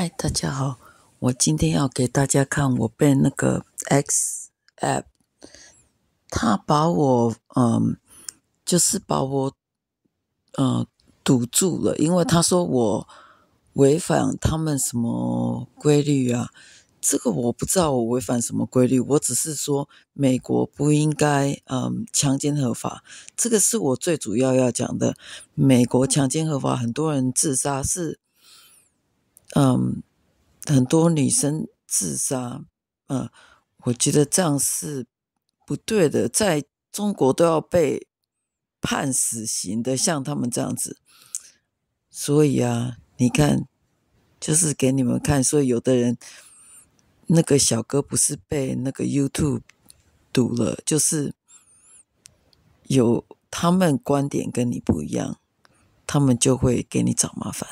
嗨，大家好，我今天要给大家看我被那个 X app，他把我，嗯，就是把我，呃，堵住了，因为他说我违反他们什么规律啊？这个我不知道我违反什么规律，我只是说美国不应该，嗯，强奸合法，这个是我最主要要讲的。美国强奸合法，很多人自杀是。嗯，很多女生自杀，嗯，我觉得这样是不对的，在中国都要被判死刑的，像他们这样子。所以啊，你看，就是给你们看，所以有的人，那个小哥不是被那个 YouTube 堵了，就是有他们观点跟你不一样，他们就会给你找麻烦。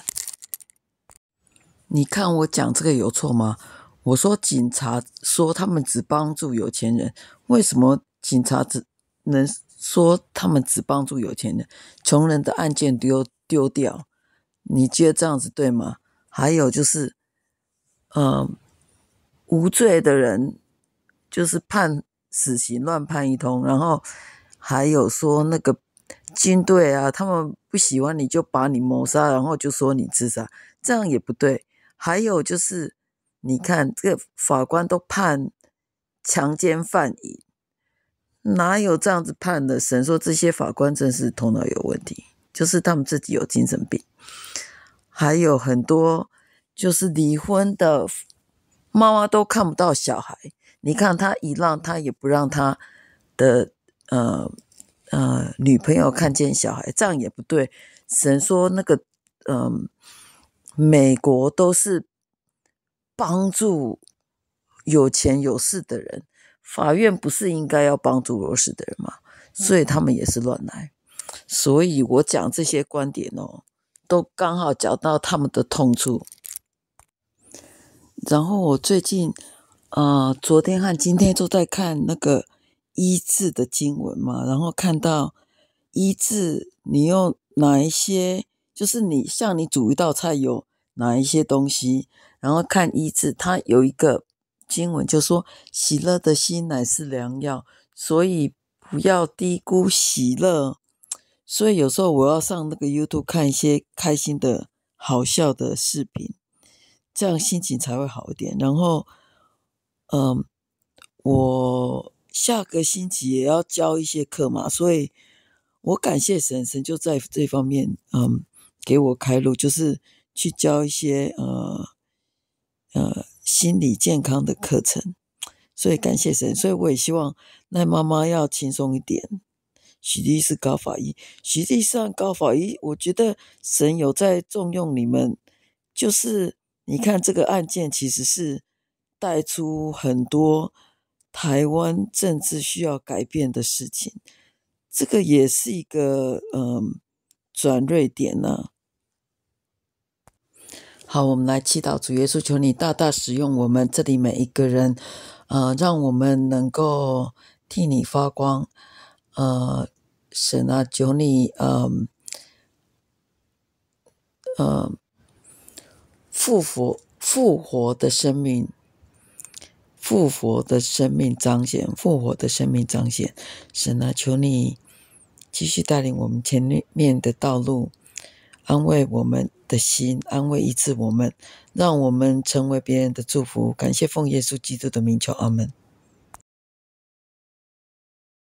你看我讲这个有错吗？我说警察说他们只帮助有钱人，为什么警察只能说他们只帮助有钱人？穷人的案件丢丢掉，你觉得这样子对吗？还有就是，呃，无罪的人就是判死刑乱判一通，然后还有说那个军队啊，他们不喜欢你就把你谋杀，然后就说你自杀，这样也不对。还有就是，你看这个法官都判强奸犯瘾，哪有这样子判的？神说这些法官真是头脑有问题，就是他们自己有精神病。还有很多就是离婚的妈妈都看不到小孩，你看他一让，他也不让他的呃呃女朋友看见小孩，这样也不对。神说那个嗯。美国都是帮助有钱有势的人，法院不是应该要帮助弱势的人吗？所以他们也是乱来。所以我讲这些观点哦，都刚好讲到他们的痛处。然后我最近，呃，昨天和今天都在看那个医治的经文嘛，然后看到医治，你用哪一些？就是你像你煮一道菜有。拿一些东西，然后看医治。他有一个经文，就说：“喜乐的心乃是良药。”所以不要低估喜乐。所以有时候我要上那个 YouTube 看一些开心的好笑的视频，这样心情才会好一点。然后，嗯，我下个星期也要教一些课嘛，所以我感谢神，神就在这方面，嗯，给我开路，就是。去教一些呃呃心理健康的课程，所以感谢神，所以我也希望那妈妈要轻松一点。实际是高法医，实际上高法医，我觉得神有在重用你们，就是你看这个案件其实是带出很多台湾政治需要改变的事情，这个也是一个嗯转瑞点呐。好，我们来祈祷主耶稣，求你大大使用我们这里每一个人，呃，让我们能够替你发光，呃，神啊，求你，呃，呃，复活复活的生命，复活的生命彰显，复活的生命彰显，神啊，求你继续带领我们前面的道路。安慰我们的心，安慰一次我们，让我们成为别人的祝福。感谢奉耶稣基督的名求，阿门。